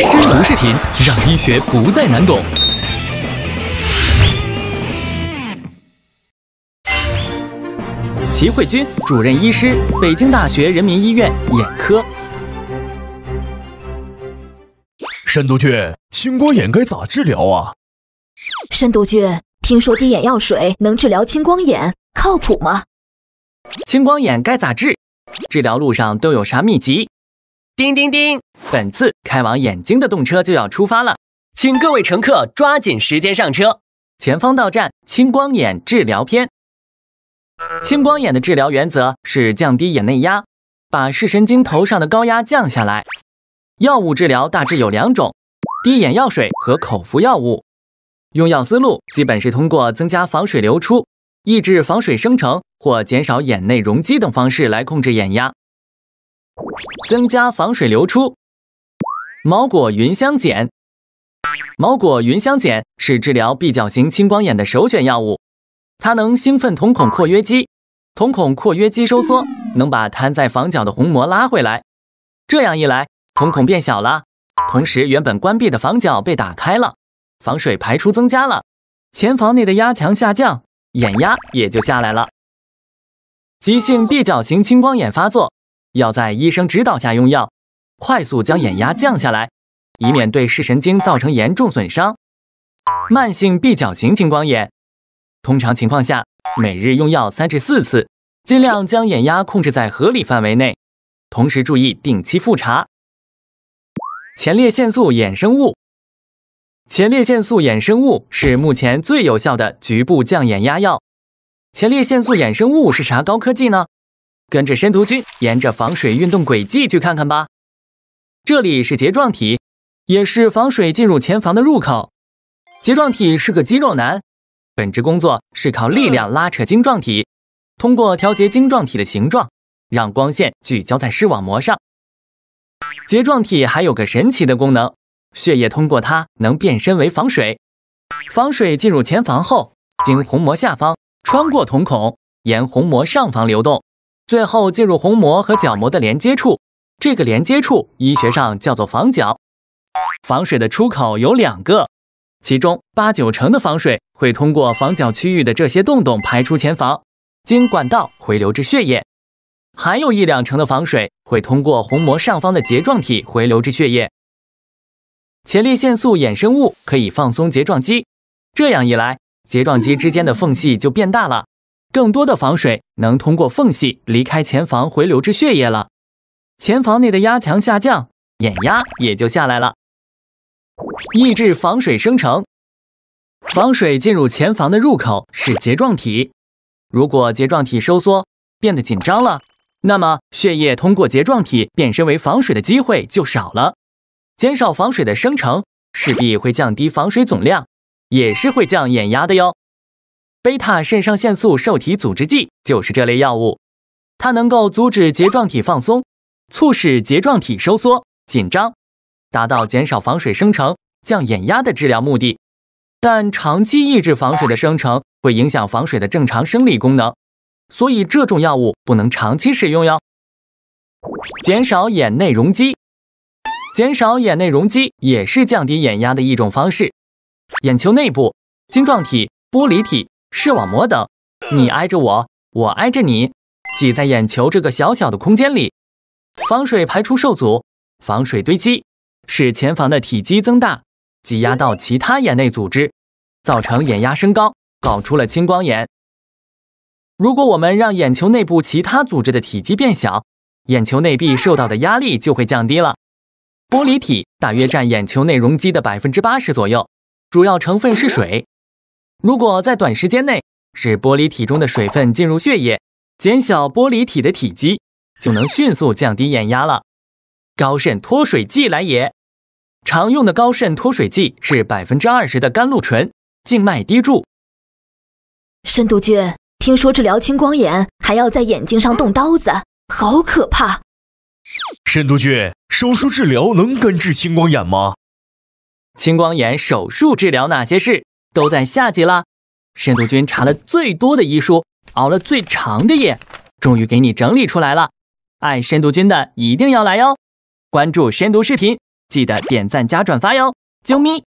深读视频，让医学不再难懂。齐慧军，主任医师，北京大学人民医院眼科。深读君，青光眼该咋治疗啊？深读君，听说滴眼药水能治疗青光眼，靠谱吗？青光眼该咋治？治疗路上都有啥秘籍？叮叮叮。本次开往眼睛的动车就要出发了，请各位乘客抓紧时间上车。前方到站：青光眼治疗篇。青光眼的治疗原则是降低眼内压，把视神经头上的高压降下来。药物治疗大致有两种：滴眼药水和口服药物。用药思路基本是通过增加防水流出、抑制防水生成或减少眼内容积等方式来控制眼压。增加防水流出。毛果云香碱，毛果云香碱是治疗闭角型青光眼的首选药物。它能兴奋瞳孔括约肌，瞳孔括约肌收缩能把瘫在房角的虹膜拉回来。这样一来，瞳孔变小了，同时原本关闭的房角被打开了，防水排出增加了，前房内的压强下降，眼压也就下来了。急性闭角型青光眼发作，要在医生指导下用药。快速将眼压降下来，以免对视神经造成严重损伤。慢性闭角型青光眼，通常情况下每日用药三至四次，尽量将眼压控制在合理范围内，同时注意定期复查。前列腺素衍生物，前列腺素衍生物是目前最有效的局部降眼压药。前列腺素衍生物是啥高科技呢？跟着申屠君沿着防水运动轨迹去看看吧。这里是睫状体，也是防水进入前房的入口。睫状体是个肌肉男，本职工作是靠力量拉扯晶状体，通过调节晶状体的形状，让光线聚焦在视网膜上。睫状体还有个神奇的功能，血液通过它能变身为防水。防水进入前房后，经虹膜下方穿过瞳孔，沿虹膜上方流动，最后进入虹膜和角膜的连接处。这个连接处医学上叫做房角，防水的出口有两个，其中八九成的防水会通过房角区域的这些洞洞排出前房，经管道回流至血液；还有一两成的防水会通过虹膜上方的睫状体回流至血液。前列腺素衍生物可以放松睫状肌，这样一来，睫状肌之间的缝隙就变大了，更多的防水能通过缝隙离开前房回流至血液了。前房内的压强下降，眼压也就下来了，抑制防水生成，防水进入前房的入口是睫状体，如果睫状体收缩变得紧张了，那么血液通过睫状体变身为防水的机会就少了，减少防水的生成势必会降低防水总量，也是会降眼压的哟。贝塔肾上腺素受体阻滞剂就是这类药物，它能够阻止睫状体放松。促使睫状体收缩紧张，达到减少防水生成、降眼压的治疗目的。但长期抑制防水的生成会影响防水的正常生理功能，所以这种药物不能长期使用哟。减少眼内容积，减少眼内容积也是降低眼压的一种方式。眼球内部，晶状体、玻璃体、视网膜等，你挨着我，我挨着你，挤在眼球这个小小的空间里。防水排出受阻，防水堆积，使前房的体积增大，挤压到其他眼内组织，造成眼压升高，搞出了青光眼。如果我们让眼球内部其他组织的体积变小，眼球内壁受到的压力就会降低了。玻璃体大约占眼球内容积的百分之八十左右，主要成分是水。如果在短时间内使玻璃体中的水分进入血液，减小玻璃体的体积。就能迅速降低眼压了。高渗脱水剂来也。常用的高渗脱水剂是百分之二十的甘露醇，静脉滴注。申读君，听说治疗青光眼还要在眼睛上动刀子，好可怕！申读君，手术治疗能根治青光眼吗？青光眼手术治疗哪些事都在下集啦。申读君查了最多的医书，熬了最长的夜，终于给你整理出来了。爱深读君的一定要来哟！关注深读视频，记得点赞加转发哟！啾咪。